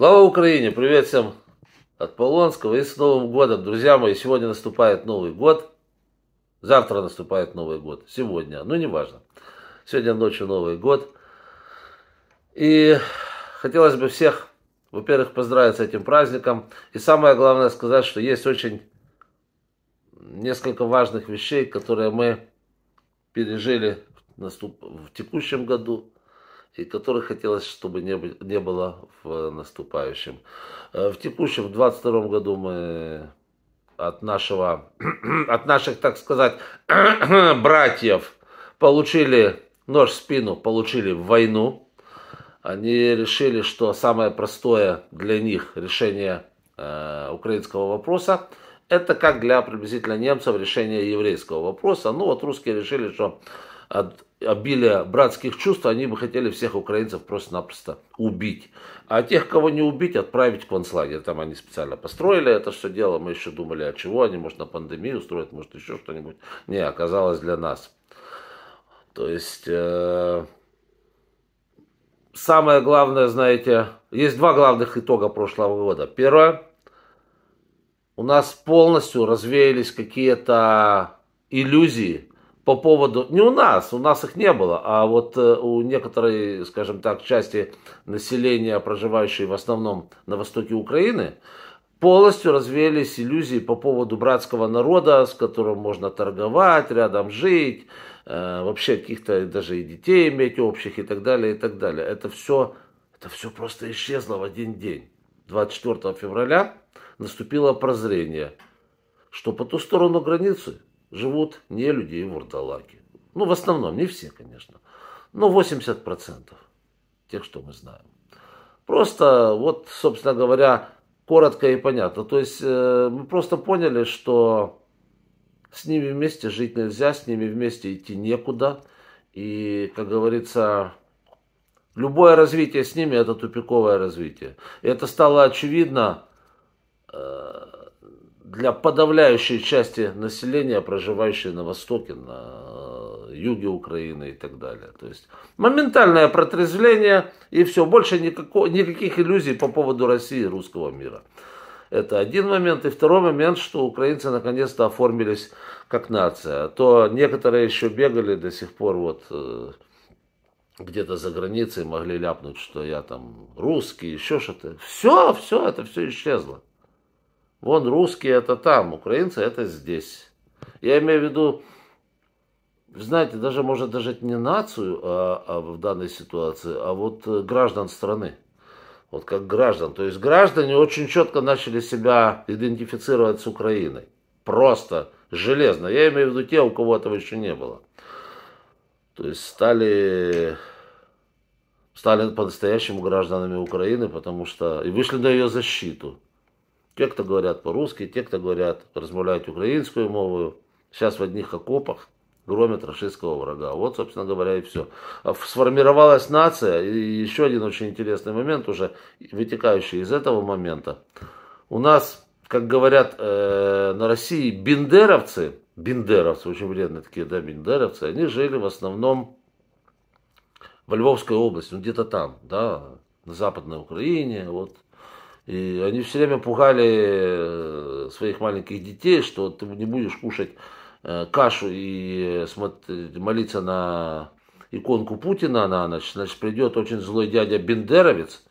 Слава Украине! Привет всем от Полонского и с Новым Годом! Друзья мои, сегодня наступает Новый Год. Завтра наступает Новый Год. Сегодня. Ну, неважно. Сегодня ночью Новый Год. И хотелось бы всех, во-первых, поздравить с этим праздником. И самое главное сказать, что есть очень несколько важных вещей, которые мы пережили в, наступ... в текущем году, и которых хотелось, чтобы не, не было в наступающем. Э, в текущем, в 22 году мы от нашего, от наших, так сказать, братьев получили нож в спину, получили войну. Они решили, что самое простое для них решение э, украинского вопроса это как для приблизительно немцев решение еврейского вопроса. Ну вот русские решили, что от обилия братских чувств, они бы хотели всех украинцев просто-напросто убить. А тех, кого не убить, отправить в концлагерь. Там они специально построили это все дело. Мы еще думали, а чего они, может, на пандемию устроят, может, еще что-нибудь. Не, оказалось для нас. То есть, э, самое главное, знаете, есть два главных итога прошлого года. Первое, у нас полностью развеялись какие-то иллюзии, по поводу, не у нас, у нас их не было, а вот э, у некоторой, скажем так, части населения, проживающей в основном на востоке Украины, полностью развеялись иллюзии по поводу братского народа, с которым можно торговать, рядом жить, э, вообще каких-то даже и детей иметь общих и так далее, и так далее. Это все, это все просто исчезло в один день. 24 февраля наступило прозрение, что по ту сторону границы – живут не люди и вурдалаки. Ну, в основном, не все, конечно. Но 80% тех, что мы знаем. Просто, вот, собственно говоря, коротко и понятно. То есть э, мы просто поняли, что с ними вместе жить нельзя, с ними вместе идти некуда. И, как говорится, любое развитие с ними это тупиковое развитие. И это стало очевидно для подавляющей части населения, проживающей на востоке, на э, юге Украины и так далее. То есть моментальное протрезвление и все, больше никакого, никаких иллюзий по поводу России и русского мира. Это один момент. И второй момент, что украинцы наконец-то оформились как нация. А то некоторые еще бегали до сих пор вот э, где-то за границей, могли ляпнуть, что я там русский, еще что-то. Все, все, это все исчезло. Вон русские это там, украинцы это здесь. Я имею в виду, знаете, даже может даже не нацию а, а в данной ситуации, а вот э, граждан страны. Вот как граждан. То есть граждане очень четко начали себя идентифицировать с Украиной. Просто железно. Я имею в виду те, у кого этого еще не было. То есть стали, стали по-настоящему гражданами Украины, потому что и вышли на ее защиту. Те, кто говорят по-русски, те, кто говорят, размовляют украинскую мову, сейчас в одних окопах громят российского врага. Вот, собственно говоря, и все. А сформировалась нация, и еще один очень интересный момент, уже вытекающий из этого момента. У нас, как говорят э, на России, бендеровцы, бендеровцы, очень вредные такие, да, бендеровцы, они жили в основном во Львовской области, ну где-то там, да, на Западной Украине, вот и они все время пугали э, своих маленьких детей, что ты не будешь кушать э, кашу и э, молиться на иконку Путина на ночь, значит, придет очень злой дядя Бендеровец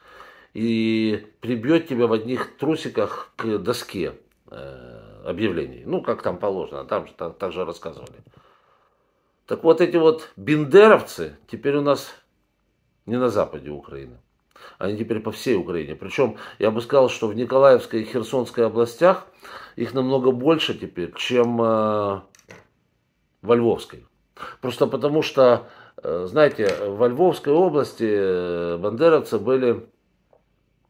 и прибьет тебя в одних трусиках к доске объявлений. Ну, как там положено, там же там, так же рассказывали. Так вот, эти вот бендеровцы теперь у нас не на западе Украины. Они теперь по всей Украине. Причем я бы сказал, что в Николаевской и Херсонской областях их намного больше теперь, чем э, во Львовской. Просто потому что, э, знаете, во Львовской области э, бандеровцы были,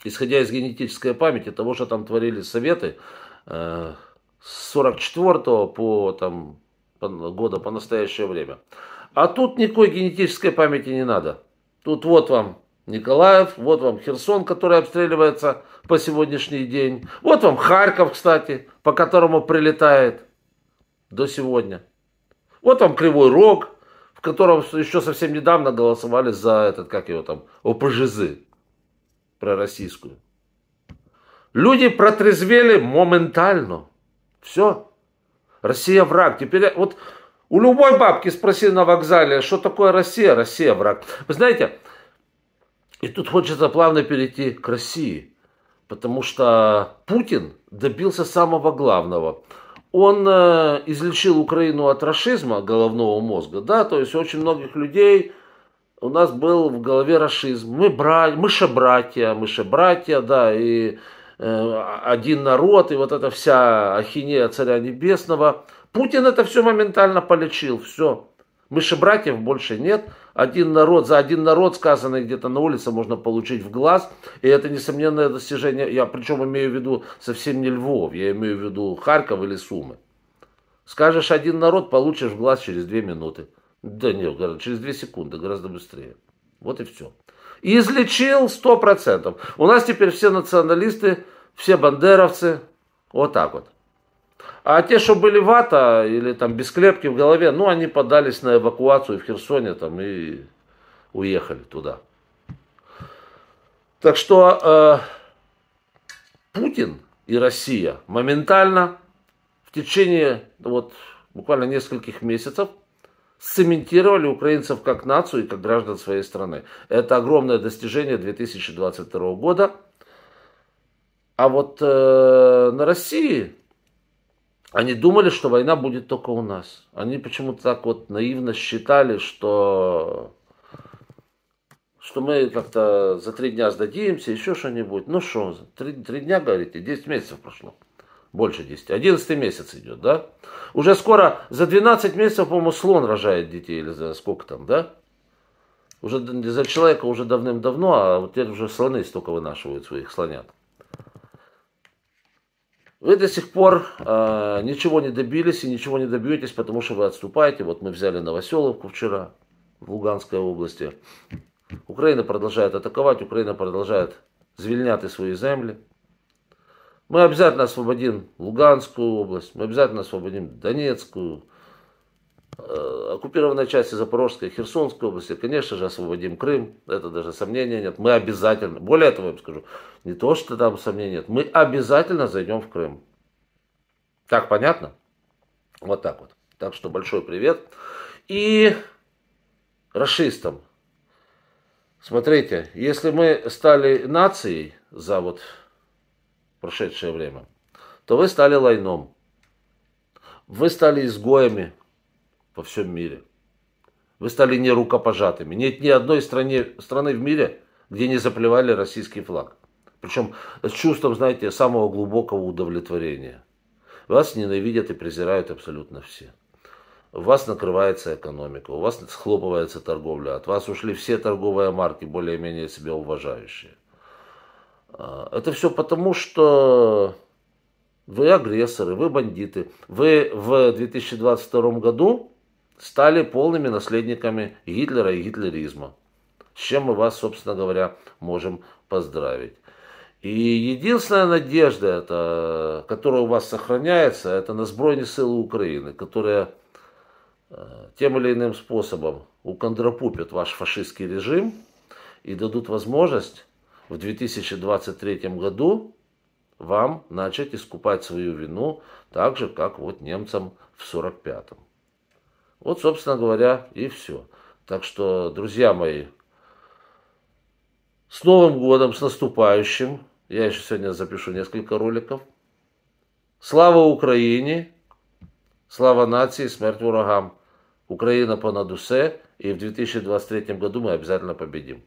исходя из генетической памяти того, что там творили советы, э, с 44 по там, года по настоящее время. А тут никакой генетической памяти не надо. Тут вот вам Николаев, вот вам Херсон, который обстреливается по сегодняшний день. Вот вам Харьков, кстати, по которому прилетает до сегодня. Вот вам Кривой Рог, в котором еще совсем недавно голосовали за этот, как его там, ОПЖЗ, пророссийскую. Люди протрезвели моментально. Все. Россия враг. Теперь вот у любой бабки спроси на вокзале, что такое Россия, Россия враг. Вы знаете, и тут хочется плавно перейти к России, потому что Путин добился самого главного. Он э, излечил Украину от расизма головного мозга, да, то есть очень многих людей у нас был в голове расизм. Мы, бра... мы же братья, мы же братья, да, и э, один народ, и вот эта вся ахинея Царя Небесного. Путин это все моментально полечил, все братьев больше нет. Один народ, за один народ, сказанный где-то на улице, можно получить в глаз. И это несомненное достижение. Я причем имею в виду совсем не Львов, я имею в виду Харьков или Сумы. Скажешь один народ, получишь в глаз через две минуты. Да нет, через две секунды, гораздо быстрее. Вот и все. Излечил сто процентов. У нас теперь все националисты, все бандеровцы. Вот так вот. А те, что были вата или там без клепки в голове, ну, они подались на эвакуацию в Херсоне там и уехали туда. Так что э, Путин и Россия моментально в течение вот буквально нескольких месяцев сцементировали украинцев как нацию и как граждан своей страны. Это огромное достижение 2022 года. А вот э, на России они думали, что война будет только у нас. Они почему-то так вот наивно считали, что, что мы как-то за три дня сдадимся, еще что-нибудь. Ну что, три, три дня, говорите, 10 месяцев прошло. Больше 10. 11 месяц идет, да? Уже скоро, за 12 месяцев, по-моему, слон рожает детей, или за сколько там, да? Уже за человека уже давным-давно, а вот теперь уже слоны столько вынашивают своих слонят. Вы до сих пор э, ничего не добились и ничего не добьетесь, потому что вы отступаете. Вот мы взяли Новоселовку вчера в Луганской области. Украина продолжает атаковать, Украина продолжает звільняти свои земли. Мы обязательно освободим Луганскую область, мы обязательно освободим Донецкую, Э, оккупированной части Запорожской, Херсонской области, конечно же, освободим Крым, это даже сомнения нет, мы обязательно, более того, я вам скажу, не то, что там сомнений нет, мы обязательно зайдем в Крым. Так понятно? Вот так вот. Так что большой привет. И расистам. Смотрите, если мы стали нацией за вот прошедшее время, то вы стали лайном. Вы стали изгоями во всем мире. Вы стали не рукопожатыми. Нет ни одной стране, страны в мире, где не заплевали российский флаг. Причем с чувством, знаете, самого глубокого удовлетворения. Вас ненавидят и презирают абсолютно все. У вас накрывается экономика, у вас схлопывается торговля, от вас ушли все торговые марки, более-менее себя уважающие. А, это все потому, что вы агрессоры, вы бандиты. Вы в 2022 году стали полными наследниками Гитлера и гитлеризма. С чем мы вас, собственно говоря, можем поздравить. И единственная надежда, это, которая у вас сохраняется, это на сбройне силы Украины, которая э, тем или иным способом укондрапупят ваш фашистский режим и дадут возможность в 2023 году вам начать искупать свою вину так же, как вот немцам в 1945. Вот, собственно говоря, и все. Так что, друзья мои, с Новым годом, с наступающим. Я еще сегодня запишу несколько роликов. Слава Украине, Слава нации, смерть врагам! Украина понад усе, и в 2023 году мы обязательно победим.